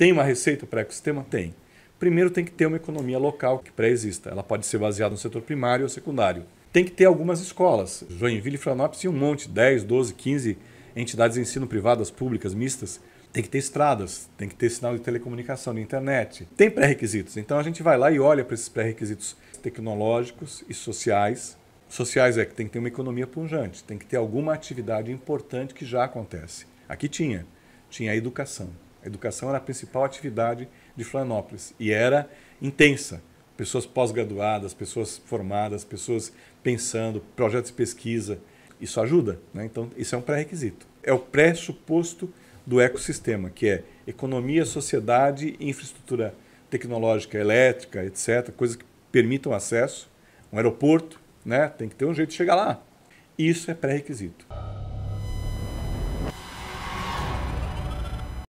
Tem uma receita para ecossistema? Tem. Primeiro tem que ter uma economia local que pré-exista. Ela pode ser baseada no setor primário ou secundário. Tem que ter algumas escolas. Joinville e Florianópolis tinha um monte, 10, 12, 15 entidades de ensino privadas, públicas, mistas. Tem que ter estradas, tem que ter sinal de telecomunicação, de internet. Tem pré-requisitos. Então a gente vai lá e olha para esses pré-requisitos tecnológicos e sociais. Sociais é que tem que ter uma economia punjante, tem que ter alguma atividade importante que já acontece. Aqui tinha. Tinha a educação. A educação era a principal atividade de Florianópolis e era intensa. Pessoas pós-graduadas, pessoas formadas, pessoas pensando, projetos de pesquisa. Isso ajuda, né? então isso é um pré-requisito. É o pressuposto do ecossistema, que é economia, sociedade, infraestrutura tecnológica, elétrica, etc., coisas que permitam acesso. Um aeroporto, né? tem que ter um jeito de chegar lá. Isso é pré-requisito.